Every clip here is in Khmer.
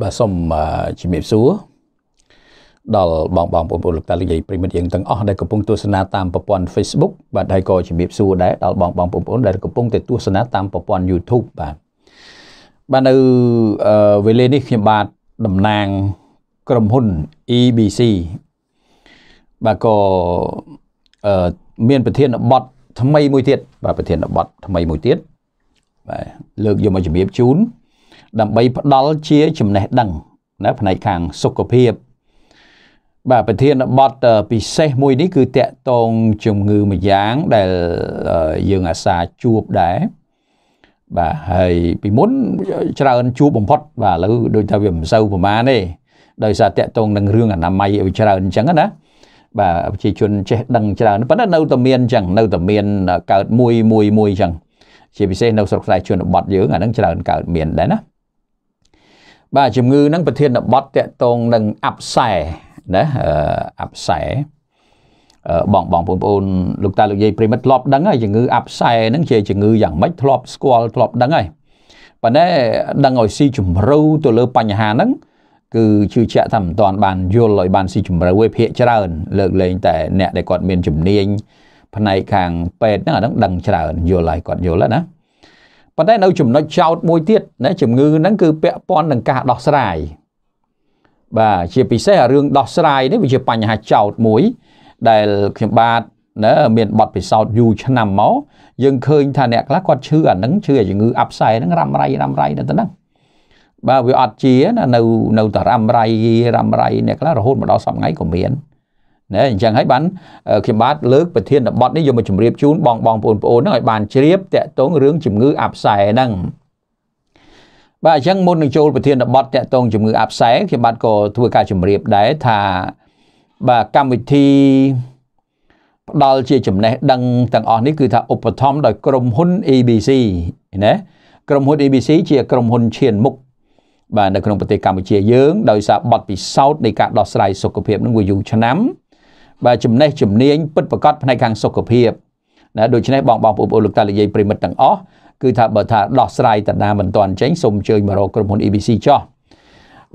បាទសូមជំរាបសួរដល់បងបងប្អូនលោកតាលោកយាយប្រិមិត្តយើងទាំងអស់ដែលកំពុងទស្សនាតាមប្រព័ន្ធ Facebook បាទហើយក៏ជំរាបសួរដែរដល់បងបងប្អូនដែលកំពុងតែទស្សនាតាមប្រព័ន្ធ YouTube បាទបាទនៅវេលានេះ ខ្ញុំបាទតំណាងក្រុមហ៊ុន EBC បាទក៏មានប្រធានបទថ្មីមួយទៀតបាទប្រធានបទថ្មីមួយទៀតបាទលើកយកមកជំរាបជូនដើម្បីផ្ដល់ជាចំណេះដឹងណាផ្នែកខាងសុខភាពបាទប្រធានបទពិសេសមួយនេះគឺតកតងជំងឺមួយយ៉ាងដែលយើងអាសាជួបដែរបាទហើយពីមុនច្រើនជួបបំផុតបាទឥឡូវដូចថាវាមិនសូវប្រមាណទេដោយសារតកតងនឹងរឿងអនាម័យឲ្យច្រើនអញ្ចឹងណាបាទប្រជាជនចេះដឹងច្រើនប៉ុន្តែនៅតែមានអញ្ចឹងនៅតែមានកើតមួយមួយមួយអញ្ចឹងជាពិសេសនៅស្រុកស្រែជនបទយើងអានឹងច្រើនកើតមានដែរណាបាទជំងឺហ្នឹងប្រធានបទតកតងនឹងអាប់សែណាអាប់សែបងបងបងប្អូនលោកតាលោកយាយប្រិមិត្តធ្លាប់ដឹងហើយជំងឺអាប់សែហ្នឹងជាជំងឺយ៉ាងម៉េចធ្លាប់ស្គាល់ធ្លាប់ដឹងហើយប៉ុន្តែដឹងឲ្យស៊ីជម្រៅទៅលើបញ្ហាហ្នឹងគឺជឿជាក់ថាមិនទាន់បានយល់ឲ្យបានស៊ីជម្រៅឯភាកច្រើនលើកលែងតែអ្នកដែលគាត់មាន ជំនាញផ្នែកខាងពេទ្យហ្នឹងអាហ្នឹងដឹងច្រើនយល់ហើយគាត់យល់ហើយណាប៉ុន្តែនៅចំណុចចោតមួយទៀតណាជំងឺហ្នឹងគឺពាក់ព័ន្ធនឹងការដោះស្រាយបាទជាពិសេសរឿងដោះស្រាយនេះវាជាបញ្ហាចោតមួយដែលខ្ញុំបាទណាមានបទពិសោធន៍យូរឆ្នាំមកយើងឃើញថាអ្នកខ្លះគាត់ឈឺអាហ្នឹងឈឺអាជំងឺអាប់សែហ្នឹងរ៉ាំរៃរ៉ាំរៃទៅហ្នឹងបាទវាអត់ជាណានៅនៅតែរ៉ាំរៃរ៉ាំរៃអ្នកខ្លះរហូតមកដល់សប្ងៃក៏មានណាអញ្ចឹងហើយបានខ្ញុំបាទលើកប្រធានបទនេះយកមកជម្រាបជូនបងបងប្អូនប្អូនហ្នឹងឲ្យបានជ្រាបតកតងរឿងជំងឺអាប់សែហ្នឹងបាទអញ្ចឹងមុននឹងចូលប្រធានបទតកតងជំងឺអាប់សែខ្ញុំបាទក៏ធ្វើការជម្រាបដែរថាបាទកម្មវិធីផ្ដល់ជាចំណេះដឹងទាំងអស់នេះគឺថាឧបត្ថម្ភដោយក្រុមហ៊ុន ABC ណាក្រុមហ៊ុន ABC ជាក្រុមហ៊ុនឈានមុខបាទនៅក្នុងប្រទេសកម្ពុជាយើង ដោយសារបទពិសោធន៍នៃការដោះស្រាយសុខភាពនឹងវាយូរឆ្នាំបាទចំណេះជំនាញពិតប្រកបផ្នែកខាងសុខភាពណាដូច្នេះបងបងប្អូនលោកតាលោកយាយប្រិមិត្តទាំងអស់គឺថាបើថាដោះស្រាយតាណាមិនទាន់ចេញសូមអញ្ជើញមករកក្រុមហ៊ុន EBC ចោះ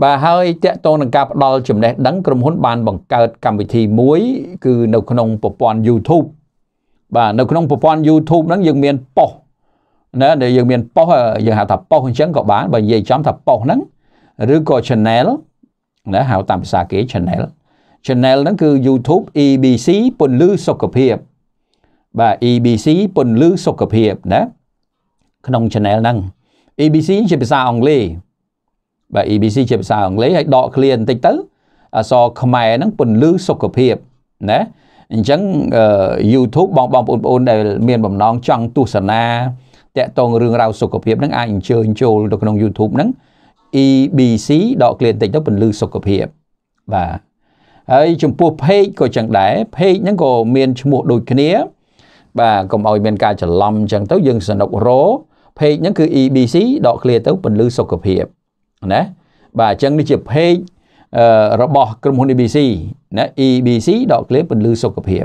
បាទហើយតកតងនឹងការផ្ដល់ចំណេះដឹង ក្រុមហ៊ុន បាន បង្កើតកម្មវិធីមួយគឺនៅក្នុងប្រព័ន្ធ YouTube បាទនៅក្នុងប្រព័ន្ធ YouTube ហ្នឹងយើងមានប៉ុសណាដែលយើងមានប៉ុសយើងហៅថាប៉ុសអញ្ចឹងក៏បានបើនិយាយចំថាប៉ុសហ្នឹងឬក៏ channel ណាហៅតាមភាសាគេ channel channel ហ្នឹងគឺ YouTube EBC ពន្លឺសុខភាពបាទ EBC ពន្លឺសុខភាពណាក្នុង channel ហ្នឹង EBC ជាភាសាអង់គ្លេសបាទ EBC ជាភាសាអង់គ្លេសហើយដកឃ្លាបន្តិចទៅ អសរខ្មែរហ្នឹងពន្លឺសុខភាពណាអញ្ចឹង YouTube បងបងប្អូនដែលមានបំណងចង់ទស្សនាតកតងរឿងរ៉ាវសុខភាពហ្នឹងអាចអញ្ជើញចូលទៅក្នុង YouTube ហ្នឹង EBC ដកឃ្លាបន្តិចទៅពន្លឺសុខភាពបាទហើយចំពោះ page ក៏ចឹងដែរ page ហ្នឹងក៏មានឈ្មោះ ដូចគ្នា បាទកុំឲ្យមានការច្រឡំចឹងទៅយើងសនុករពេកហ្នឹងគឺ EBC ដកឃ្លាទៅពន្លឺសុខភាពណាបាទអញ្ចឹងនេះជាពេករបស់ក្រុមហ៊ុន EBC ណា EBC ដកឃ្លាពន្លឺសុខភាព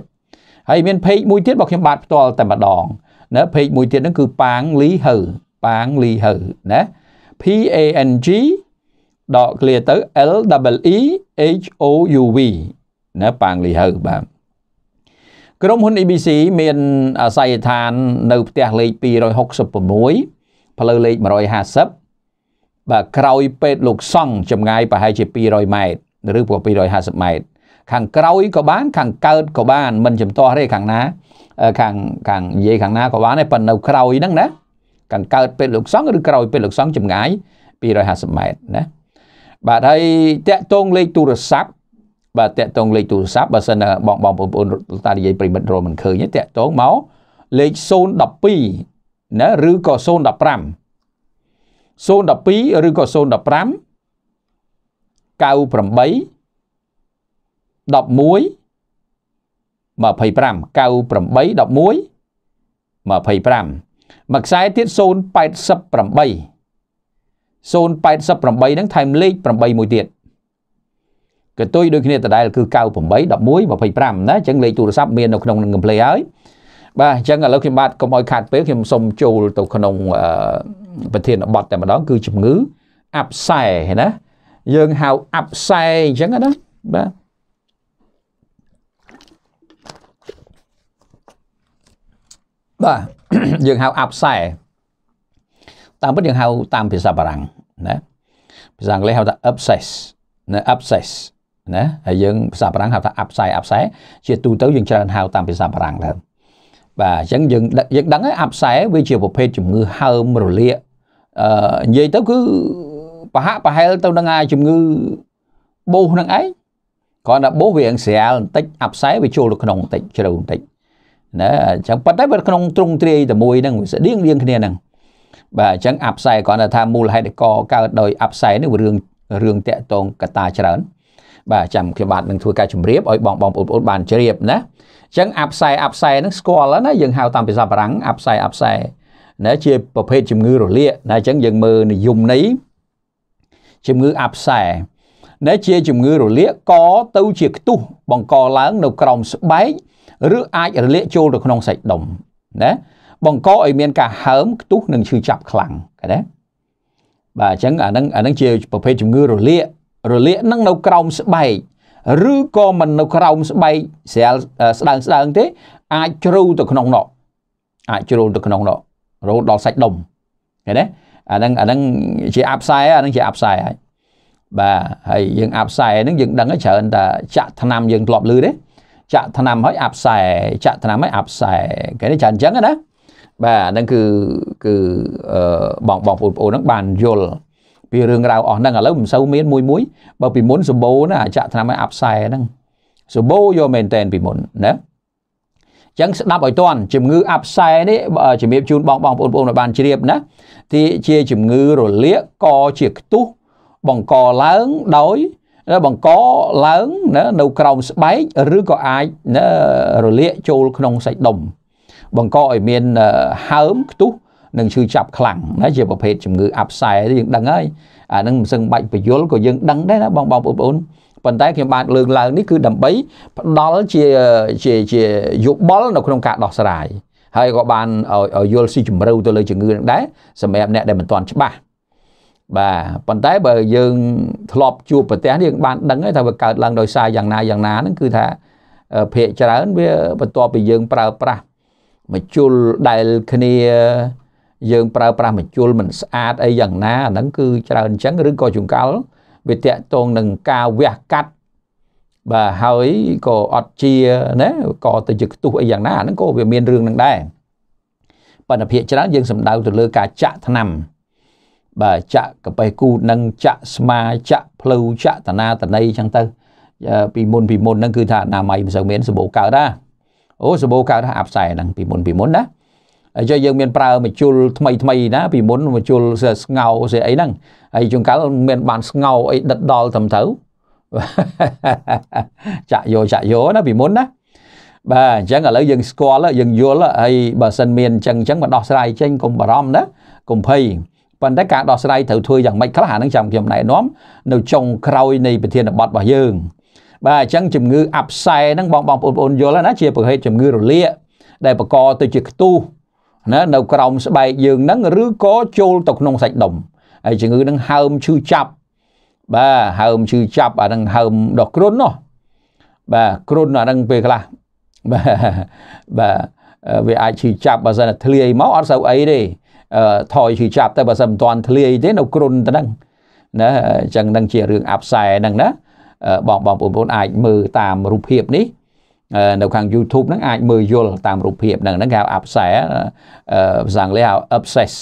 ហើយមានពេកមួយទៀតរបស់ខ្ញុំបាទផ្ទាល់តែម្ដងណាពេកមួយទៀតហ្នឹងគឺប៉ាងលីហើប៉ាងលីហើណា PANG ដក clear ទៅ L W E H O U V ណាប៉ាងលីហៅបាទក្រុមហ៊ុន ABC មានអាស័យដ្ឋាននៅផ្ទះលេខ266ផ្លូវលេខ150បាទក្រោយពេទ្យលោកសង់ចម្ងាយប្រហែលជា200ម៉ែត្រឬក៏250ម៉ែត្រខាងក្រោយក៏បាន ខាងកើតក៏បានមិនចំទាស់ទេខាងណាខាងខាងនិយាយខាងណាក៏បានដែរប៉ុន្តែនៅក្រោយហ្នឹងណាខាងកើត ពេទ្យលោកសង់ឬក្រោយពេទ្យលោកសង់ចម្ងាយ250ម៉ែត្រណាបាទហើយតាក់តងលេខទូរស័ព្ទបាទតាក់តងលេខទូរស័ព្ទបើសិនបងបងប្អូនតានិយាយប្រិមិត្តរលមិនឃើញទេតាក់តងមកលេខ012ណាឬក៏015 012ឬក៏015 98 11 25 98 11 25មួយខ្សែទៀត088 088ហ្នឹងថែមលេខ8មួយទៀតកតុយដូចគ្នាដដែលគឺ98 11 25ណាអញ្ចឹងលេខទូរស័ព្ទមាននៅក្នុងនឹង gameplay ហើយបាទអញ្ចឹងឥឡូវខ្ញុំបាទកុំឲ្យខាត់ពេលខ្ញុំសូមចូលទៅក្នុងប្រធានបទតែម្ដងគឺជំងឺអាប់សែណាយើងហៅអាប់សែអញ្ចឹងណាបាទបាទយើងហៅអាប់សែតាមពិតយើងហៅតាមភាសាបារាំងណាភាសាអង់គ្លេសហៅថា abscess ណា abscess ណាហើយយើងភាសាបារាំងហៅថាអាប់សែអាប់សែជាទូទៅយើងច្រើនហៅតាមភាសាបារាំងដែរបាទអញ្ចឹងយើងយើងដឹងហើយអាប់សែវាជាប្រភេទជំងឺហើមរលាកអឺនិយាយទៅគឺប្រហាក់ប្រហែលទៅនឹងអាជំងឺបូសនឹងឯងគ្រាន់តែបូសវាអង្ស្រាលបន្តិចអាប់សែវាចូលទៅក្នុងបន្តិចជ្រៅបន្តិចណាអញ្ចឹងប៉ុន្តែវាក្នុងទ្រង់ទ្រាយតែមួយហ្នឹងវាស្តៀងរៀងគ្នាហ្នឹងបាទអញ្ចឹងអាប់សែគាត់ថាមូលហេតុកកើតដោយអាប់សែនេះរឿងរឿងតាក់ទងកតាច្រើនបាទចាំខ្ញុំបាទនឹងធ្វើការជម្រាបឲ្យបងបងប្អូនបានជ្រាបណាអញ្ចឹងអាប់សែអាប់សែនឹងស្គាល់ណាយើងហៅតាមភាសាបារាំងអាប់សែអាប់សែណាជា ប្រភេទជំងឺរលាកណាអញ្ចឹងយើងមើលនិយមនេះជំងឺអាប់សែណាជាជំងឺរលាកកទៅជាខ្ទុះបង្កឡើង នៅក្រោមស្បែកឬអាចរលាកចូលទៅក្នុងសាច់ដុំណាបង្កឲ្យមានការហើមខ្ទុះនិងឈឺចាប់ខ្លាំងឃើញទេបាទអញ្ចឹងអានឹងអានឹងជាប្រភេទជំងឺរលាករលាកនឹងនៅក្រោមស្បែកឬក៏មិននៅក្រោមស្បែកស្រាលស្ដើងស្ដើងទេអាចជ្រៅទៅក្នុងណកអាចជ្រុលទៅក្នុងណករហូតដល់សាច់ដុំឃើញទេអានឹងអានឹងជាអាប់ខ្សែអានឹងជាអាប់ខ្សែហើយបាទហើយយើងអាប់ខ្សែហ្នឹងយើងដឹងហើយច្រើនតែចាក់ថ្នាំយើងធ្លាប់លឺទេចាក់ថ្នាំហើយអាប់ខ្សែចាក់ថ្នាំហើយអាប់ខ្សែគេនេះច្រើនអញ្ចឹងណាបាទអាហ្នឹងគឺគឺបងបងប្អូនបងប្អូនហ្នឹងបានយល់ពីរឿងរ៉ាវអស់ហ្នឹងឥឡូវមិនសូវមានមួយមួយបើពីមុនសបោណាចាក់ថ្នាំឲ្យអាប់ខ្សែហ្នឹងសបោយកមែនតែនពីមុនណាចឹងស្ដាប់ឲ្យតាន់ជំងឺអាប់ខ្សែនេះជំរាបជូនបងបងប្អូនបងប្អូនបានជ្រាបណាទីជាជំងឺរលាកក៏ជាខ្ទុះបង្កឡើងដោយបង្កឡើងនៅក្រោមស្បែកឬក៏អាចរលាកចូលក្នុងសាច់ដុំបង្កឲ្យមានហើមខ្ទុះ និងឈឺចាប់ខ្លាំងណាជាប្រភេទជំងឺអាប់សែយើងដឹងហើយអានឹងមិនសឹងបាច់ពយលក៏យើងដឹងដែរណាបងបងប្អូនប៉ុន្តែ ខ្ញុំបានលើកឡើងនេះគឺដើម្បីផ្ដល់ជាជាជាយោបល់នៅ ក្នុងការដោះស្រាយហើយក៏បានឲ្យយល់ស៊ីជម្រៅទៅលើជំងឺនឹងដែរសម្រាប់អ្នកដែលមិនទាន់ច្បាស់បាទប៉ុន្តែបើយើង ធ្លាប់ជួបប្រទេសយើងបានដឹងហើយថាវាកើតឡើងដោយសារយ៉ាងណាយ៉ាងណាហ្នឹងគឺថាភាកច្រើនវាបន្ទាប់ពីយើងប្រើប្រាស់មជុលដែលគ្នាយើងប្រើប្រាស់មជុលមិនស្អាតអីយ៉ាងណាអាហ្នឹងគឺច្រើនអញ្ចឹងឬក៏ចង្កល់វាតកតងនឹងការវះកាត់បាទហើយក៏អត់ជាណាក៏ទៅជាខ្ទុះអីយ៉ាងណាហ្នឹងក៏វាមានរឿងនឹងដែរប៉ុន្តែភាគច្រើនយើងសំដៅទៅលើការចាក់ថ្នាំបាទចាក់កប៉េះគូនឹងចាក់ស្មាចាក់ភ្លៅចាក់តណាតណីអញ្ចឹងទៅពីមុនពីមុនហ្នឹងគឺថាអនាម័យមិនសូវមានសម្បូរកើតដែរអូសបោកើតអាផ្សែហ្នឹងពីមុនពីមុនណាអញ្ចឹងយើងមានប្រើមជុលថ្មីថ្មីណាពីមុនមជុលស្ងោស្អីហ្នឹងហើយជួនកាលមាន បានស្ងោអីដិតដល់ត្រឹមត្រូវចាក់យកចាក់យកណាពីមុនណាបាទអញ្ចឹងឥឡូវយើងស្គាល់យើងយល់ហើយបើសិនមានអញ្ចឹងអញ្ចឹងមកដោះស្រាយចេញកុំបារម្ភណាកុំភ័យប៉ុន្តែការដោះស្រាយត្រូវធ្វើយ៉ាងម៉េចខ្លះអានឹងចាំខ្ញុំណែនាំនៅចុងក្រោយនៃប្រធានបទរបស់យើងបាទអញ្ចឹងជំងឺអាប់សែហ្នឹងបងបងប្អូនយល់ហើយណាជាប្រភេទជំងឺរលាកដែលបង្កទៅជាខ្ទុះណានៅ ក្រោមស្បែកយើងហ្នឹងឬក៏ចូលទៅក្នុងសាច់ដុំហើយជំងឺហ្នឹងហើមឈឺចាប់បាទហើមឈឺចាប់អាហ្នឹងហើមដល់គ្រុននោះបាទគ្រុនអាហ្នឹងពេលខ្លះបាទបាទវាអាចឈឺចាប់បើសិនតែធ្លាយមកអត់សូវអីទេថយឈឺចាប់តែបើសិនមិនទាន់ធ្លាយទេនៅគ្រុនទៅហ្នឹងណាអញ្ចឹងហ្នឹង ជារឿងអាប់សែហ្នឹងណាបងបងប្អូនអាចមើលតាមរូបភាពនេះនៅខាង YouTube ហ្នឹងអាចមើលយល់តាមរូបភាពហ្នឹងហ្នឹងគេហៅអាប់ផ្សែភាសាអង់គ្លេសហៅ obsess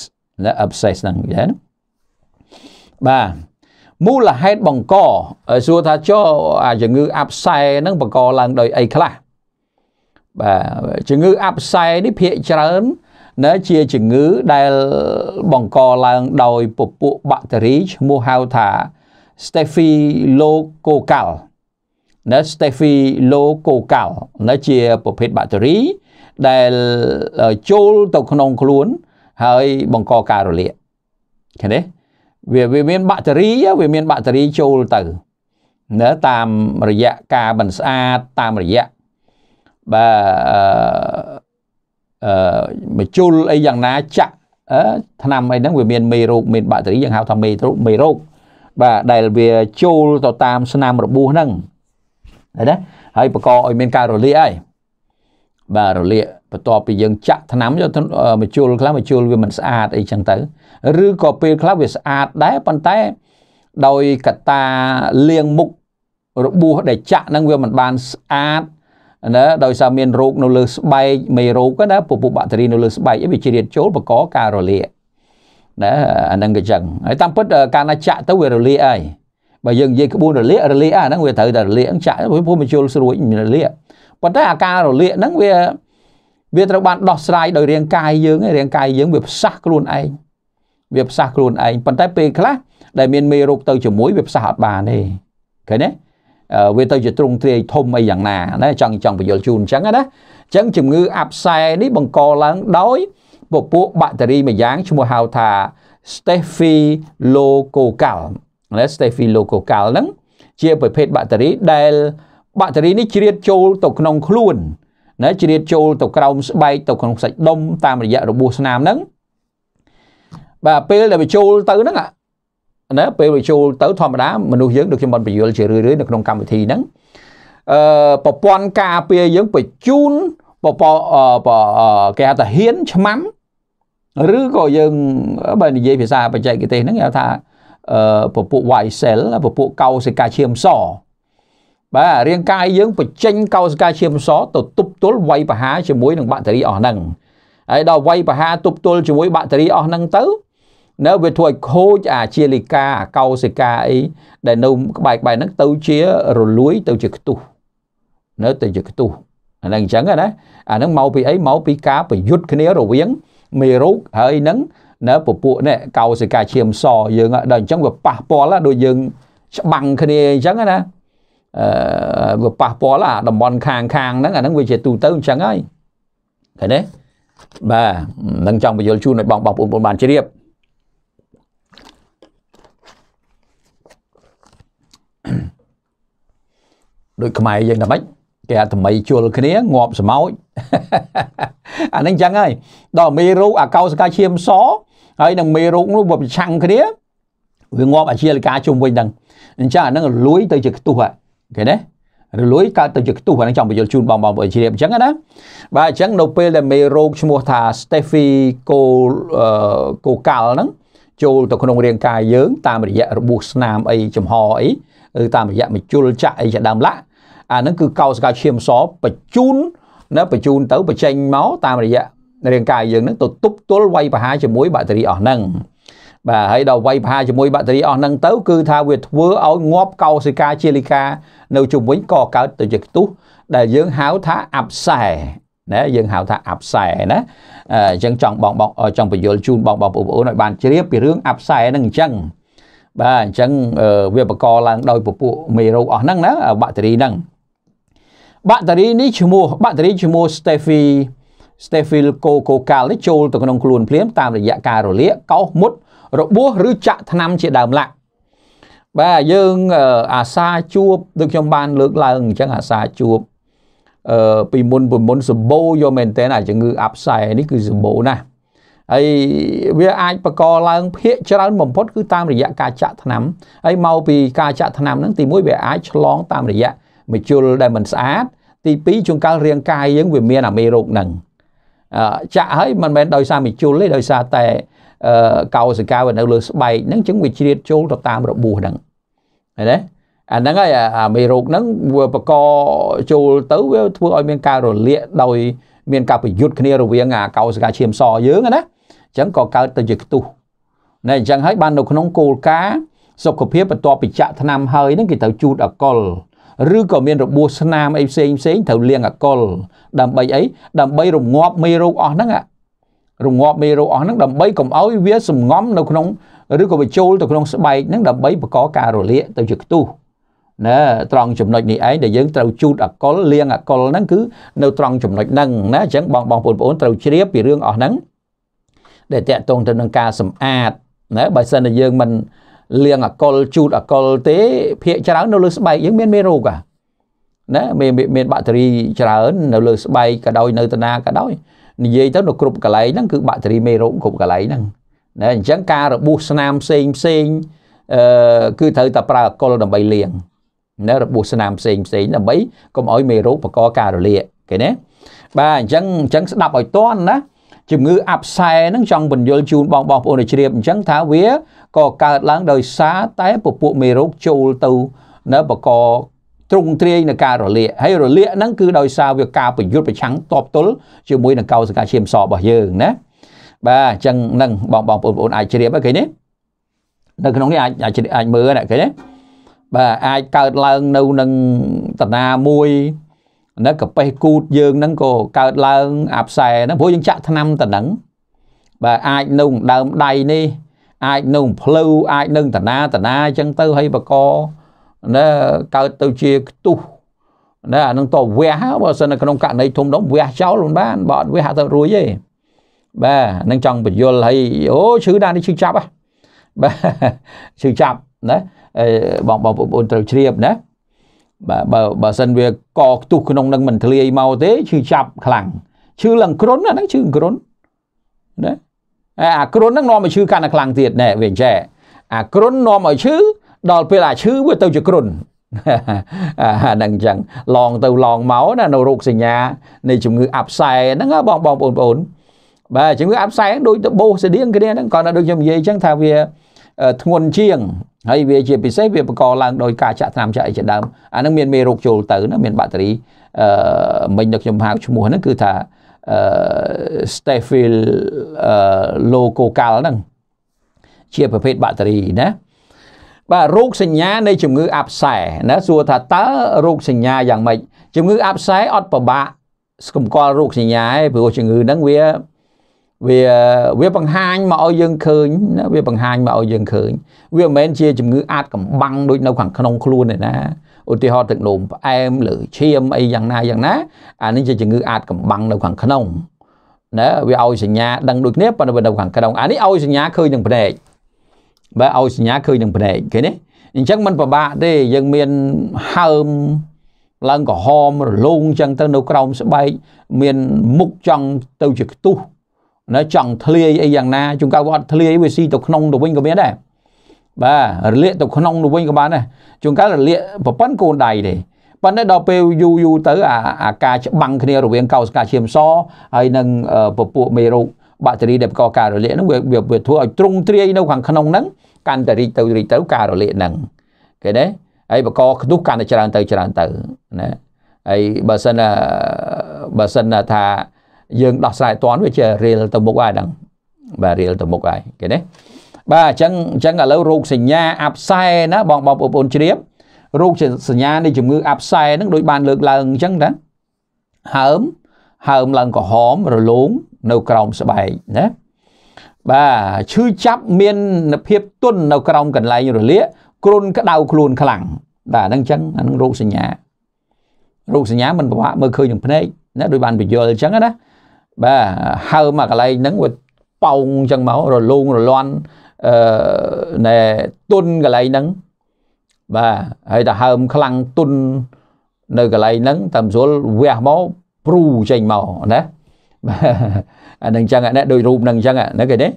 ណា obsess ហ្នឹងយល់បាទមូលហេតុបង្ក សួរថាចុះអាជំងឺអាប់ផ្សែហ្នឹងបង្កឡើងដោយអីខ្លះបាទជំងឺអាប់ផ្សែនេះភាកច្រើនណាជាជំងឺដែលបង្កឡើងដោយពពួកបាក់តេរីឈ្មោះហៅថា Steffi Lokocal ណា Steffi Lokocal ណាជាប្រភេទបាក់តេរីដែលចូលទៅក្នុងខ្លួន ហើយបង្កការរលាកឃើញទេវាវាមានបាក់តេរីវាមានបាក់តេរីចូលទៅណាតាមរយៈការមិនស្អាតតាមរយៈបាទអឺមជុលអីយ៉ាងណាចាក់ ថ្នាំអីហ្នឹងវាមានមេរោគមានបាក់តេរីយើងហៅថាមេរោគមេរោគបាទដែលវាចូលទៅតាម ស្នាមរបួសហ្នឹងណាហើយបង្កឲ្យមានការរលាកហើយបាទរលាកបន្ទាប់ពីយើងចាក់ថ្នាំយកមជុលខ្លះមជុលវាមិនស្អាតអីចឹងទៅឬក៏ពេលខ្លះវាស្អាតដែរប៉ុន្តែដោយកតាលៀងមុខរបួសដែលចាក់ហ្នឹងវាមិនបានស្អាតណាដោយសារមានរោគនៅលើស្បែកមេរោគណាពពុះបាក់តេរីនៅលើស្បែកវាជ្រៀតចូលបង្កការរលាកណាអានឹងក៏ចឹងហើយតាមពិតការណាចាក់ទៅវារលាកហើយបើយើងនិយាយក្បួនរលាក រលាកអាហ្នឹងវាត្រូវតែរលាកចាក់ព្រោះមជ្ឈលស្រួចរលាកប៉ុន្តែអាការរលាកហ្នឹងវាវាត្រូវបានដោះស្រាយដោយរាងកាយយើងឯងរាងកាយយើងវាផ្សះខ្លួនឯងវាផ្សះខ្លួនឯងប៉ុន្តែពេលខ្លះដែលមានមេរោគទៅជាមួយវាផ្សះអត់បានទេឃើញទេវាទៅជាទ្រង់ទ្រាយធំអីយ៉ាងណាណាចង់ចង់បញ្យល់ជូនអញ្ចឹងណាអញ្ចឹងជំងឺ អាប់សែនេះបង្កឡើងដោយពពួកបាក់តេរីមួយយ៉ាងឈ្មោះហៅថា Staphylococcal ណា Staphylococcal ហ្នឹងជាប្រភេទបាក់តេរីដែលបាក់តេរីនេះជ្រៀតចូលទៅក្នុងខ្លួនណាជ្រៀតចូលទៅក្រោមស្បែកទៅក្នុងសាច់ដុំតាមរយៈរបួសស្នាមហ្នឹងបាទពេលដែលវាចូលទៅហ្នឹងណាពេលវាចូលទៅធម្មតាមនុស្សយើងដូចខ្ញុំបានបញ្យល់ជារឿយៗនៅក្នុងកម្មវិធីហ្នឹងអឺប្រព័ន្ធការពារយើងបញ្ជូនពពកគេហៅថាហ៊ានឆ្មាំឬក៏យើងបើនិយាយភាសាបច្ចេកទេសហ្នឹងគេថាពពួក white cell ពពួកកោសិកាឈាមសបាទរាងកាយយើងបញ្ចេញកោសិកាឈាមសទៅទប់ទល់វ័យបហាជាមួយនឹងបាក់តេរីអស់ហ្នឹងហើយដល់វ័យបហាទប់ទល់ជាមួយបាក់តេរីអស់ហ្នឹងទៅនៅវាធ្វើឲ្យខូចអាជាលិកាកោសិកាអីដែលនៅក្បែរក្បែរហ្នឹងទៅជារលួយទៅជាខ្ទុះនៅទៅជាខ្ទុះអាហ្នឹងអញ្ចឹងណាអាហ្នឹងមកពីអីមកពីការប្រយុទ្ធគ្នារវាងមេរោគហើយនឹងនៅពពួកនេះកោសិកាឈាម សយើងដល់អញ្ចឹងវាប៉ះពាល់ដូចយើងច្បាំងគ្នាអញ្ចឹងណាអឺវាប៉ះពាល់អាតំបន់ខាងខាងហ្នឹងអាហ្នឹងវាជាទូទៅអញ្ចឹងហើយឃើញទេបាទនឹងចង់បញ្យល់ជូនឲ្យបងបងប្អូនបានជ្រាបដូចខ្មែរយើងដល់ម៉េចគេអាថ្មីជុលគ្នាងាប់ស្មោចអានឹងចឹងហើយដល់មេរោគអាកោសកាឈាមសហើយ នឹងមេរោគនោះវាប្រឆាំងគ្នាវាងាប់អាជាលកាជុំវិញហ្នឹងអញ្ចឹងអានឹងលួយ ទៅជាខ្ទុះហ่ะគេណារលួយកើតទៅជាខ្ទុះអានឹងចង់បញ្យល់ជូនបងបងប្អូនជ្រាបអញ្ចឹងណាបាទអញ្ចឹងនៅពេលដែលមេរោគឈ្មោះថា Steffi កូកូកាល់ហ្នឹង ចូលទៅក្នុងរាងកាយយើងតាមរយៈរបួសស្នាមអីចំហអីឬតាមរយៈមជុលចាក់អីជាដើមឡាក់អាហ្នឹងគឺកោសិកាឈាមសបញ្ជូនណាបញ្ជូនទៅបញ្ចេញមកតាមរយៈរាងកាយយើងហ្នឹងទៅទប់ទល់វាយប្រហារជាមួយបាក់តេរីអស់ហ្នឹងបាទហើយដល់វាយប្រហារជាមួយបាក់តេរីអស់ហ្នឹងទៅគឺថាវាធ្វើឲ្យងាប់កោសិកាជាលីកានៅជុំវិញក៏កើតទៅជាខ្ទុះដែលយើងហៅថាអាប់សែណាយើងហៅថាអាប់សែណាអញ្ចឹងចង់បងបងចង់បញ្យល់ជូនបងបងបងប្អូនឲ្យបានជ្រាបពីរឿងអាប់សែហ្នឹងអញ្ចឹងបាទអញ្ចឹងវាបកកឡើងដោយពពួកមេរោគអស់ហ្នឹងណាបាក់តេរីហ្នឹងបាក់តេរីនេះឈ្មោះបាក់តេរីឈ្មោះ Steffi Stefil Cococal នេះចូលទៅក្នុងខ្លួនភ្លាមតាមរយៈការរលាកកោសមុតរបួសឬចាក់ថ្នាំជាដើមឡាក់បាទយើងអាសាជួបដូចខ្ញុំបានលើកឡើងអញ្ចឹងអាសាជួបអឺពីមុនពីមុនសបោយកមែនតើអាជំងឺអាប់សែនេះគឺសបោណាស់ហើយវាអាចបកឡើងភាកច្រើនបំផុតគឺតាមរយៈការចាក់ថ្នាំហើយមកពីការចាក់ថ្នាំហ្នឹងទីមួយវាអាចឆ្លងតាមរយៈមជុលដែលមិនស្អាតទី2ជួនកាលរាងកាយយើងវាមានអាមេរោគហ្នឹងចាក់ហើយមិនមែនដោយសារមជុលទេដោយសារតែកោសិកានៅលើស្បែកហ្នឹងចឹងវាជ្រៀតចូលទៅតាមរបួសហ្នឹងឃើញទេអាហ្នឹងហើយអាមេរោគហ្នឹងវាបកចូលទៅវាធ្វើឲ្យមានការរលាកដោយមានការប្រយុទ្ធគ្នារវាងអាកោសិកាឈាមសយើងណាអញ្ចឹងក៏កើតទៅជាខ្ទុះណែអញ្ចឹងហើយបាននៅក្នុងគោលការណ៍សុខភាពបន្ទាប់ពីចាក់ថ្នាំហើយហ្នឹងគេត្រូវជូតអកុលឬក៏មានរបួសស្នាមអីផ្សេងផ្សេងត្រូវលាងអកុលដើម្បីអីដើម្បីរងាប់មេរោគអស់ហ្នឹងរងាប់មេរោគអស់ហ្នឹងដើម្បីកុំឲ្យវាសំងំនៅក្នុងឬក៏បញ្ចូលទៅក្នុងស្បែកហ្នឹងដើម្បីបង្កការរលាកទៅជាខ្ទុះណែត្រង់ចំណុចនេះឯងដែលយើងត្រូវជូត អកុលលាងអកុលហ្នឹងគឺ នៅត្រង់ចំណុចហ្នឹងណាអញ្ចឹងបងបងប្អូនត្រូវជ្រាបពីរឿងអស់ហ្នឹងដែលតកតងទៅនឹងការសម្អាតណាបើសិនតែយើងមិនលាងអកុលជូតអកុលទេ ភាកច្រើននៅលើស្បែកយើងមានមេរោគអាណាមានមានបាក់តេរីច្រើន នៅលើស្បែកក៏ដោយនៅតាណាក៏ដោយនិយាយទៅនៅគ្រប់កន្លែងហ្នឹងគឺបាក់តេរីមេរោគគ្រប់កន្លែងហ្នឹងណាអញ្ចឹងការរបួសស្នាមផ្សេងផ្សេងអឺគឺត្រូវតែប្រើអកុលដើម្បីលាងណារបួសស្នាមផ្សេងផ្សេងដើម្បីកុំឲ្យមេរោគបង្កការរលាកគេណាបាទអញ្ចឹងអញ្ចឹងស្ដាប់ឲ្យតន់ណាជំងឺអាប់សែហ្នឹងចង់បញ្យលជូនបងបងប្អូនឲ្យជ្រាបអញ្ចឹងថាវាក៏កើតឡើងដោយសារតែពពួកមេរោគចូលទៅនៅបកទ្រង់ទ្រាយនៃការរលាកហើយរលាកហ្នឹងគឺដោយសារវាការប្រយុទ្ធប្រឆាំងតបទល់ជាមួយនឹងកោសិកាឈាមសរបស់យើងណាបាទអញ្ចឹងហ្នឹងបងបងប្អូនប្អូនអាចជ្រាបគេនេះនៅក្នុងនេះអាចអាចមើលណាគេណាបាទអាចកើតឡើងនៅនឹងតាណាមួយនៅកាប៉េះគូតយើងហ្នឹងក៏កើតឡើង អាផ្សែហ្នឹងព្រោះយើងចាក់ថ្នាំទៅហ្នឹងបាទអាចនៅដើមដៃនេះអាចនៅផ្លូវអាចនៅតណាតណាអញ្ចឹងទៅហើយបកណាកើតទៅជាខ្ទុះណាអានឹងតវះបើសិននៅក្នុងករណីធំដុំវះចោលមិនបានបើអត់វះអត់ទៅរួយទេបាទនឹងចង់បញ្យលហើយអូឈឺដែរនេះឈឺចាប់ហ៎បាទឈឺចាប់ណាបងបងប្អូនត្រូវជ្រាបណាបាទបើបើសិនវាកខ្ទុះក្នុងនឹងមិនធ្លាយមកទេឈឺចាប់ខ្លាំងឈឺឡើងគ្រុនអាហ្នឹងឈឺគ្រុនណាអាគ្រុនហ្នឹងនាំឲ្យឈឺកាន់តែខ្លាំងទៀតណែវាអញ្ចេះអាគ្រុននាំឲ្យឈឺដល់ពេលអាឈឺវាទៅជាគ្រុនអាហ្នឹងអញ្ចឹងឡងទៅឡងមកណានៅរោគសញ្ញា នៃជំងឺអាប់សែហ្នឹងបងបងបងប្អូនបាទជំងឺអាប់សែដូចទៅបោសស្តៀងគ្នាហ្នឹងគាត់ថាដូចខ្ញុំនិយាយអញ្ចឹងថាវាធ្ងន់ជាងហើយវាជាពិសេសវាបង្កឡើងដោយការចាក់ថ្នាំចាក់អីជាដើមអាហ្នឹងមានមេរោគចូលទៅណាមានបាក់តេរីអឺមិញដល់ខ្ញុំហៅឈ្មោះហ្នឹងគឺថាអឺ Staphyl lococcal ហ្នឹងជាប្រភេទបាក់តេរីណាបាទរោគសញ្ញា នៃ ជំងឺ អាប់សែណាសួរថាតើរោគសញ្ញាយ៉ាងម៉េចជំងឺ អាប់សែអត់ប្របាក់ស្គាល់រោគសញ្ញាឯងព្រោះជំងឺហ្នឹងវាវាវាបង្ហាញមកឲ្យយើងឃើញណាវាបង្ហាញមកឲ្យយើងឃើញ វាមិនមែនជាជំងឺអាចកំបាំងដូចនៅខាងក្នុងខ្លួនទេណាឧទាហរណ៍ទឹកនោមផ្អែមឬឈាមអីយ៉ាងណាយ៉ាងណាអានេះជាជំងឺអាចកំបាំងនៅខាងក្នុងណាវាឲ្យសញ្ញាដឹងដូចគ្នាប៉ុន្តែវានៅខាងក្នុងអានេះឲ្យសញ្ញាឃើញនឹងភ្នែកបើឲ្យសញ្ញាឃើញនឹងភ្នែកឃើញទេអញ្ចឹងมันពិបាកទេយើងមានហើមឡើងក្រហមរលោងអញ្ចឹងទៅនៅក្រោមស្បែកមានមុខចង់ទៅជាខ្ទុះណាចង់ធ្លាយអីយ៉ាងណាជួនកាលគាត់ធ្លាយវាស៊ីទៅក្នុងទៅវិញក៏មានដែរបាទរលាកទៅក្នុងទៅវិញក៏បានដែរជួនកាលរលាកប្រព័ន្ធកូនដៃទេប៉ុន្តែដល់ពេលយូរយូរទៅអាអាការច្បាំងគ្នារវាងកោសិកាឈាមសហើយនឹងពពួកមេរោគបាក់តេរីដែលបង្កការរលាកហ្នឹងវាវាធ្វើឲ្យទ្រង់ទ្រាយនៅខាងក្នុងហ្នឹងកាន់តែរីកទៅរីកទៅការរលាកហ្នឹងគេទេហើយបង្កខ្ទុះកាន់តែច្រើនទៅច្រើនទៅណាហើយបើសិនបើសិនថាយើងដោះស្រាយតាន់វាជារៀលទៅមុខហើយហ្នឹង បាទរៀលទៅមុខហើយគេនេះបាទអញ្ចឹងអញ្ចឹងឥឡូវរោគសញ្ញាអាប់សែណាបងបងប្អូនជ្រាបរោគសញ្ញានៃជំងឺអាប់សែហ្នឹងដូចបានលើកឡើងអញ្ចឹងតាហើមហើមឡើងក្រហមរលោងនៅក្រោមស្បែកណាបាទឈឺចាប់មានភាពទន់នៅក្រោមកន្លែងរលាកគ្រុនក្តៅខ្លួន ខ្លាំងបាទហ្នឹងអញ្ចឹងអានឹងរោគសញ្ញារោគសញ្ញាមិនពិបាកមើលឃើញនឹងភ្នែកណាដោយបានបញ្យល់អញ្ចឹងណាបាទហើមកន្លែងហ្នឹងវាប៉ោងអញ្ចឹងមករលូងរលន់អឺណែទុនកន្លែងហ្នឹងបាទហើយតែហើមខ្លាំងទុននៅកន្លែងហ្នឹងតាមស្រួលវះមកព្រូចេញមកណាអានឹងអញ្ចឹងអានេះដោយរូបហ្នឹងអញ្ចឹងហ្នឹងគេទេ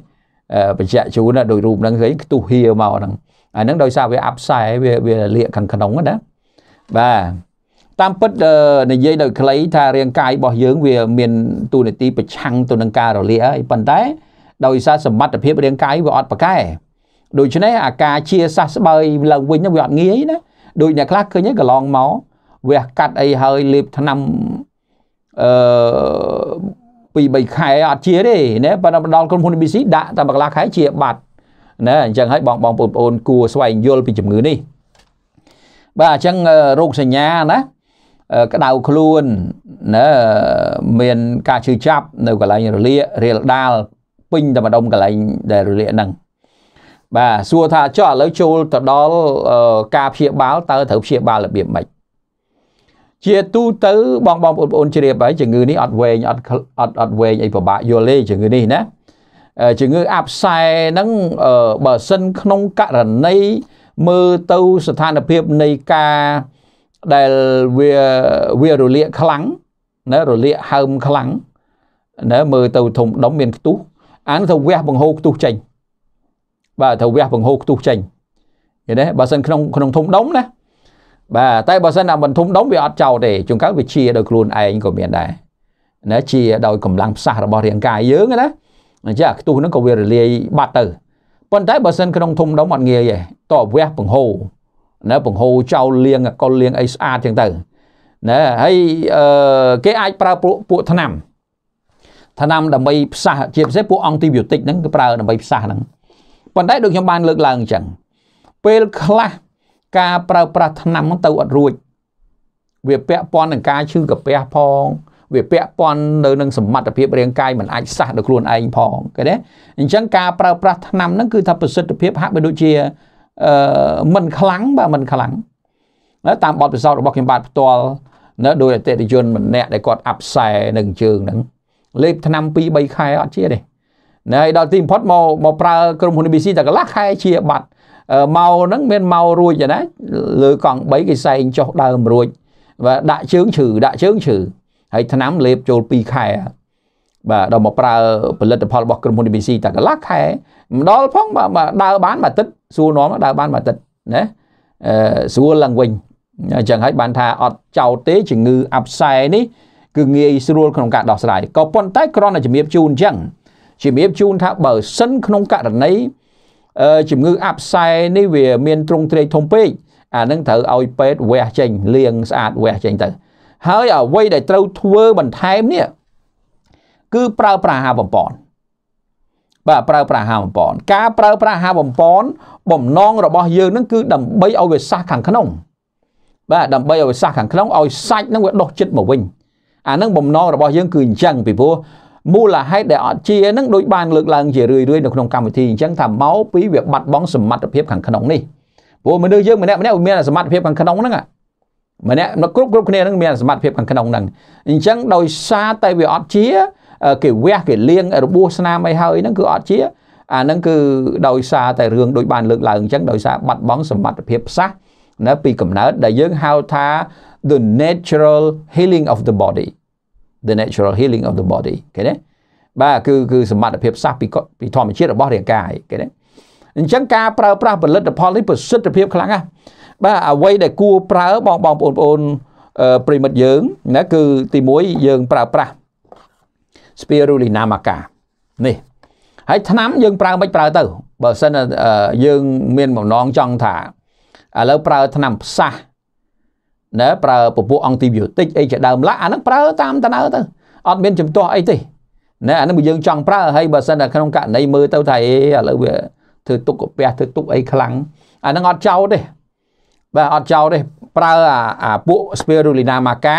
បញ្ជាក់ជូនដោយរូបហ្នឹងឃើញខ្ទុះហៀមកហ្នឹងអាហ្នឹងដោយសារវាអាប់ខ្សែវាវាលាក ខាងក្នុងណាបាទតាមពិតនិយាយដោយខ្លីថារាងកាយរបស់យើងវា មានទូនាទីប្រឆាំងទៅនឹងការរលាកហើយប៉ុន្តែ ដោយសារសមត្ថភាពរាងកាយវាអត់ប្រកែដូច្នេះអាការជាសះស្បើយឡើងវិញវាអត់ងាយណាដូចអ្នកខ្លះឃើញឯងកន្លងមកវះកាត់អីហើយលេបថ្នាំអឺ2 3ខែអត់ជាទេណាប៉ុន្តែដល់ក្រុមហ៊ុន ABC ដាក់តាមកន្លះខែជាបាត់ណាអញ្ចឹងហើយបងបងប្អូនគួរស្វែងយល់ពីជំងឺនេះបាទអញ្ចឹងរោគសញ្ញាណាក្តៅខ្លួនណាមានការឈឺចាប់ នៅកន្លែងរលាករាលដាលពេញតែម្ដុំកន្លែងដែលរលាកហ្នឹងបាទសួរថាចុះឥឡូវចូលទៅដល់ការព្យាបាលតើត្រូវព្យាបាលរបៀបម៉េចជាទូទៅបងបងប្អូនជ្រាបហើយជំងឺនេះអត់វែងអត់អត់អត់វែងអីពិបាកយល់ទេជំងឺនេះណាជំងឺអាប់សែហ្នឹងបើសិនក្នុងករណីមើលទៅស្ថានភាពនៃការដែលវាវារលាកខ្លាំងណារលាកហើមខ្លាំងណាមើលទៅធំដុំមានខ្ទុះអានទៅវះបង្ហូរខ្ទុះចេញបាទទៅវះបង្ហូរខ្ទុះចេញឃើញទេបើសិនក្នុងក្នុងធំដុំណាបាទតែបើសិនអាមិនធំដុំវាអត់ចោលទេជួនកាលវាជាដោយខ្លួនឯងក៏មានដែរណាជាដោយកម្លាំងផ្សះរបស់រាងកាយយើងណាអញ្ចឹងខ្ទុះហ្នឹងក៏វារលាយបាត់ទៅប៉ុន្តែបើសិនក្នុងធំដុំអត់ងាយទេតវះបង្ហូរណាបង្ហូរចោលលាងកុលលាងអីស្អាតចឹងទៅណាហើយគេអាចប្រើពួកពួកថ្នាំ ថ្នាំដើម្បីផ្សះជាពិសេសពួកអង់ទីប៊ូទិកហ្នឹងគេប្រើដើម្បីផ្សះហ្នឹងប៉ុន្តែដូចខ្ញុំបាន លើកឡើងអញ្ចឹងពេលខ្លះការប្រើប្រាស់ថ្នាំទៅអត់រួច វាពាក់ព័ន្ធនឹងការឈឺក្រពះផងវាពាក់ព័ន្ធនៅនឹងសមត្ថភាពរាងកាយมันអាចសះដល់ខ្លួនឯងផងឃើញទេអញ្ចឹងការប្រើប្រាស់ថ្នាំហ្នឹងគឺថាប្រសិទ្ធភាពហាក់បីដូចជាអឺមិនខ្លាំងបាទមិនខ្លាំងតាមបទពិសោធន៍របស់ខ្ញុំបាទផ្ទាល់នៅដោយអតិថិជនម្នាក់ដែលគាត់អាប់ខ្សែនឹងជើងហ្នឹងលេបឆ្នាំ2 3ខែអត់ជាទេណាហើយដល់ទីបំផុតមកមកប្រើក្រុមហ៊ុន ABC តែកន្លះខែជាបាត់មកហ្នឹងមានមករួចណាលើកង់3គេសែងចុះដើមរួចបាទដាក់ជើងជ្រឺដាក់ជើងជ្រឺហើយឆ្នាំលេបចូល2ខែបាទដល់មកប្រើផលិតផលរបស់ក្រុមហ៊ុន ABC តែកន្លះខែម្ដងផងបាទដើរបានមួយអាទិត្យសួរនាំដើរបានមួយអាទិត្យណាអឺសួរឡើងវិញអញ្ចឹងហើយបានថាអត់ចោតទេជំងឺអាប់សែនេះគឺងាយស្រួលក្នុងការដោះស្រាយក៏ប៉ុន្តែគ្រាន់តែជំរាបជូនអញ្ចឹងជំរាបជូនថាបើសិនក្នុងករណីជំងឺអាប់សែនេះវាមានទ្រង់ទ្រេកធំពេកអានឹងត្រូវឲ្យពេទ្យវះចេញ លាងស្អាតវះចេញទៅ ហើយអ្វីដែលត្រូវធ្វើបន្ថែមនេះគឺប្រើប្រាស់អាបំពន់បាទប្រើប្រាស់អាហារបំពន់ការប្រើប្រាស់អាហារបំពន់បំណងរបស់យើងនឹងគឺដើម្បីឲ្យវាសះខាងក្នុងបាទដើម្បីឲ្យវាសះខាងក្នុងឲ្យសាច់នឹងវាដុះចិត្តមកវិញអានឹងបំណងរបស់យើងគឺអញ្ចឹងពីព្រោះមូលហេតុដែលអត់ជានឹងដូចបានលើកឡើងជារឿយរឿយនៅក្នុងកម្មវិធីអញ្ចឹងថាមកពីវាបាត់បង់សមត្ថភាពខាងក្នុងនេះព្រោះមនុស្សយើងម្នាក់ម្នាក់វាមានសមត្ថភាពខាងក្នុងហ្នឹងម្នាក់គ្រប់គ្រប់គ្នានឹងមានសមត្ថភាពខាងក្នុងហ្នឹងអញ្ចឹងដោយសារតែវាអត់ជាគេវះគេលៀងរបួសស្នាមអីហើយហ្នឹងគឺអត់ជាអាហ្នឹងគឺដោយសារតែរឿងដូចបានលើកឡើងអញ្ចឹងដោយសារបាត់បង់សមត្ថភាពផ្សះនៅពីកំណើតដែលយើងហៅថា the natural healing of the body the natural healing of the body គេណាបាទគឺគឺសមត្ថភាពសាស្ត្រពីពីធម្មជាតិរបស់រាងកាយគេណាអញ្ចឹងការប្រើប្រាស់ផលិតផលនេះប្រសិទ្ធភាពខ្លាំងណាស់បាទអ្វីដែលគួរប្រើបងបងប្អូនប្អូនប្រិមិត្តយើងណាគឺទី1យើង ប្រើប្រាស់ spirulina maca នេះហើយថ្នាំយើងប្រើមិនប្រើទៅ បើសិនយើងមានបំណងចង់ថាឥឡូវប្រើថ្នាំផ្សះណែប្រើពពួកអង់ទីប៊ីយោទិកអីជាដើមឡាក់អានឹងប្រើតាមតណើទៅអត់មានចំទាស់អីទេណែអានឹងបើយើងចង់ប្រើហើយបើសិនតែក្នុងករណីមើលទៅថាអេឥឡូវវាធ្វើទុកកាពះធ្វើទុកអីខ្លាំងអានឹងអត់ចោលទេបាទអត់ចោលទេប្រើអាពួក spirulina maca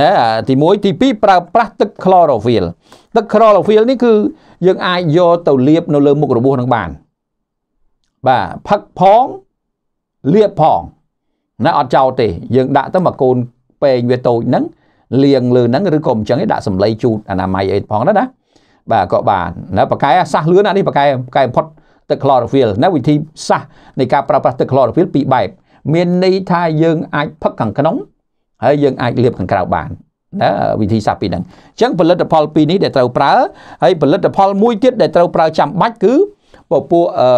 ណាទី1ទី2ប្រើប្រាស់ទឹក chlorophyll ទឹក chlorophyll នេះគឺយើងអាចយកទៅលាប នៅលើមុខរបួសនឹងបានបាទផឹកផងលាបផងណាអត់ចោលទេ យើងដាក់ទៅមកកូនពេងវាតូចហ្នឹងលាងលើហ្នឹងឬក៏មិនចឹងឯងដាក់សម្លីជូតអនាម័យអីផងណាណាបាទក៏បានណាប៉ាកែសះលឿនអានេះប៉ាកែប៉ាកែបំផុតទឹក chlorophyll ណាវិធីសាស្ត្រនៃការប្រើប្រាស់ទឹក chlorophyll ពីរបែបមានន័យថាយើងអាចផឹកខាងក្នុងហើយយើងអាចលាបខាងក្រៅបានណាវិធីសាស្ត្រពីហ្នឹងអញ្ចឹងផលិតផលពីរនេះដែលត្រូវប្រើ ហើយផលិតផលមួយទៀតដែលត្រូវប្រើចាំបាច់គឺពពួកអឺ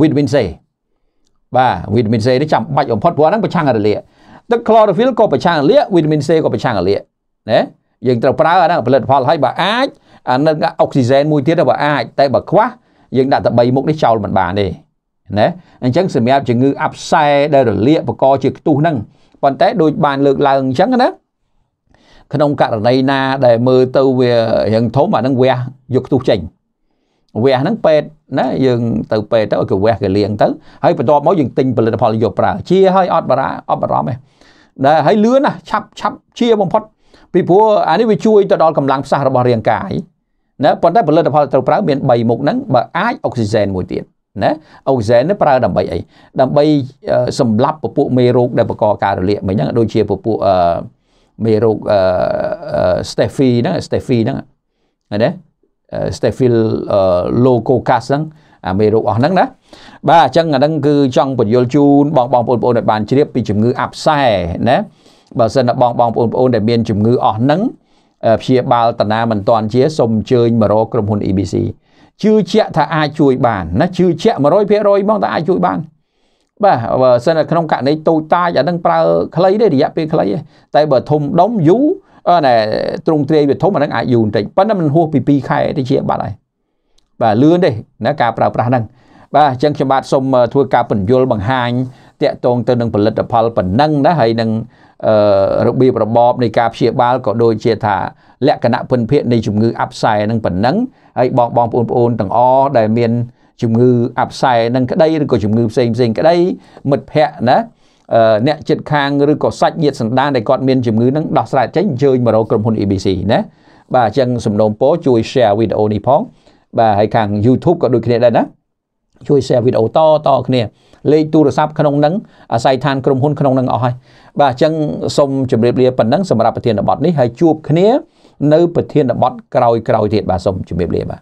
វីតាមីន C បាទវីតាមីន C នេះចាំបាច់បំផុតព្រោះហ្នឹងប្រឆាំងអារលាកទឹក chlorophyll ក៏ប្រឆាំងអារលាកវីតាមីន C ក៏ប្រឆាំងអារលាកណាយើងត្រូវប្រើអាហ្នឹងផលិតផលហើយបើអាចអានឹងអុកស៊ីហ្សែនមួយទៀតបើអាចតែបើខ្វះយើងដាក់តែ3មុខនេះចោលមិនបានទេណាអញ្ចឹងសម្រាប់ជំងឺអាប់សែដែលរលាកបង្កជាខ្ទុះហ្នឹងប៉ុន្តែដូចបានលើកឡើងអញ្ចឹងណាក្នុងករណីណាដែលមើលទៅវារឿងធំអានឹងវះយកខ្ទុះចេញវះហ្នឹងពេទ្យណាយើងទៅពេទ្យទៅឲ្យគេវះគេលាងទៅ ហើយបន្ទាប់មកយើងទិញផលិតផលយកប្រើជាឲ្យអត់បារអត់បារម្ភទេដែលហើយលឿនណាឆាប់ឆាប់ជាបំផុតពីព្រោះអានេះវាជួយទៅដល់កម្លាំងផ្សះរបស់រាងកាយណាប៉ុន្តែផលិតផលត្រូវប្រើ មាន3មុខហ្នឹងបើអាចអុកស៊ីហ្សែនមួយទៀតណាអុកស៊ីហ្សែនប្រើដើម្បីអីដើម្បីសម្លាប់ពពួកមេរោគដែលបង្កការរលាកមិញហ្នឹងដូចជាពពួកមេរោគ Staphy ហ្នឹង Staphy ហ្នឹងណា Staphyl lococcus ហ្នឹងអាមេរោគអស់ហ្នឹងណាបាទអញ្ចឹងអាហ្នឹងគឺចង់បញ្យល់ជូនបងបងប្អូនៗឲ្យបានជ្រាបពីជំងឺ អាប់សែណាបើសិនបងបងប្អូនប្អូនដែលមានជំងឺអស់ហ្នឹងព្យាបាលតាណាមិនតាន់ជាសូមអញ្ជើញមករកក្រុមហ៊ុន ABC ជឿជាក់ថាអាចជួយបានណាជឿជាក់100%មកថាអាចជួយបានបាទបើសិនតែក្នុងករណីតូចតាចអានឹងប្រើខ្លីទេរយៈពេលខ្លីទេតែបើធំដុំយូរណែទ្រង់ទ្រាយវាធំអានឹងអាចយូរបន្តិចប៉ុន្តែមិនហួសពី2ខែទៅជាបាត់ហើយបាទលឿនទេណាការប្រើប្រាស់ហ្នឹងបាទអញ្ចឹងខ្ញុំបាទសូមធ្វើការពន្យល់បង្ហាញតាក់ទងទៅនឹងផលិតផលប៉ុណ្ណឹងណាហើយនឹងរបៀបរបបនៃការព្យាបាលក៏ដូចជាថាលក្ខណៈពិនភាកនៃជំងឺអាប់សែនឹងប៉ុណ្ណឹងហើយបងបងប្អូនប្អូនទាំងអស់ដែលមានជំងឺអាប់សែនឹងក្តីឬក៏ជំងឺផ្សេងផ្សេងក្តីមិត្តភ័ក្តិណាអ្នកចិត្តខាងឬក៏សាច់ញាតិសន្តានដែលគាត់មានជំងឺនឹងដោះស្រាយចេញអញ្ជើញមករកក្រុមហ៊ុន ABC ណាបាទអញ្ចឹងសំណូមពរជួយ share វីដេអូនេះផង បាទហើយខាង YouTube ក៏ដូចគ្នាដែរណាជួយ share វីដេអូតតគ្នាលេខទូរស័ព្ទក្នុងនឹងអាស័យដ្ឋានក្រុមហ៊ុនក្នុងនឹងអស់ហើយបាទអញ្ចឹងសូមជម្រាបលាប៉ុណ្ណឹងសម្រាប់ប្រធានបទនេះហើយជួបគ្នានៅប្រធានបទក្រោយៗទៀតបាទសូមជម្រាបលាបាទ